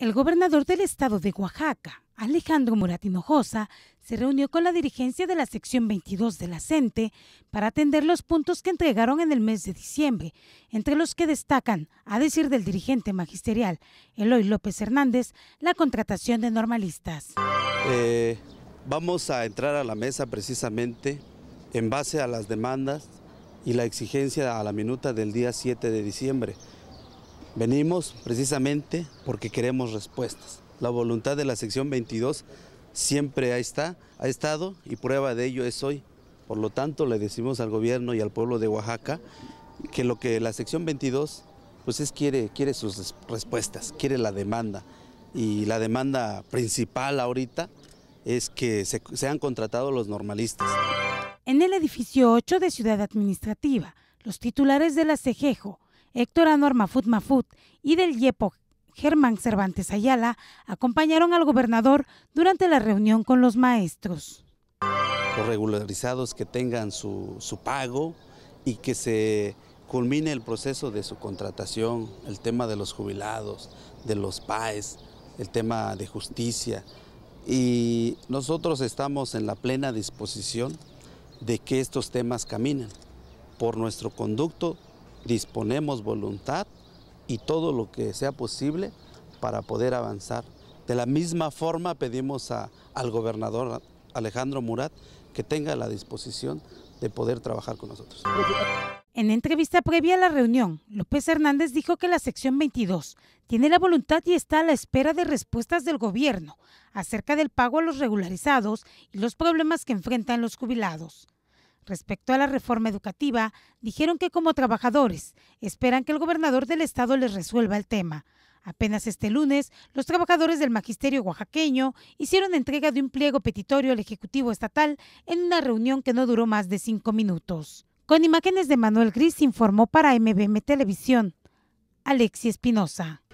El gobernador del estado de Oaxaca, Alejandro Muratino se reunió con la dirigencia de la sección 22 de la CENTE para atender los puntos que entregaron en el mes de diciembre, entre los que destacan, a decir del dirigente magisterial Eloy López Hernández, la contratación de normalistas. Eh, vamos a entrar a la mesa precisamente en base a las demandas y la exigencia a la minuta del día 7 de diciembre Venimos precisamente porque queremos respuestas. La voluntad de la sección 22 siempre está, ha estado y prueba de ello es hoy. Por lo tanto, le decimos al gobierno y al pueblo de Oaxaca que lo que la sección 22 pues es quiere, quiere sus respuestas, quiere la demanda. Y la demanda principal ahorita es que se, han contratado los normalistas. En el edificio 8 de Ciudad Administrativa, los titulares de la Héctor Anor Mafut Mafut y del YEPO Germán Cervantes Ayala acompañaron al gobernador durante la reunión con los maestros. Los regularizados que tengan su, su pago y que se culmine el proceso de su contratación, el tema de los jubilados, de los PAES, el tema de justicia. Y nosotros estamos en la plena disposición de que estos temas caminen por nuestro conducto disponemos voluntad y todo lo que sea posible para poder avanzar. De la misma forma pedimos al gobernador Alejandro Murat que tenga la disposición de poder trabajar con nosotros. En entrevista previa a la reunión, López Hernández dijo que la sección 22 tiene la voluntad y está a la espera de respuestas del gobierno acerca del pago a los regularizados y los problemas que enfrentan los jubilados. Respecto a la reforma educativa, dijeron que como trabajadores esperan que el gobernador del estado les resuelva el tema. Apenas este lunes, los trabajadores del magisterio oaxaqueño hicieron entrega de un pliego petitorio al Ejecutivo Estatal en una reunión que no duró más de cinco minutos. Con imágenes de Manuel Gris informó para MBM Televisión, Alexi Espinosa.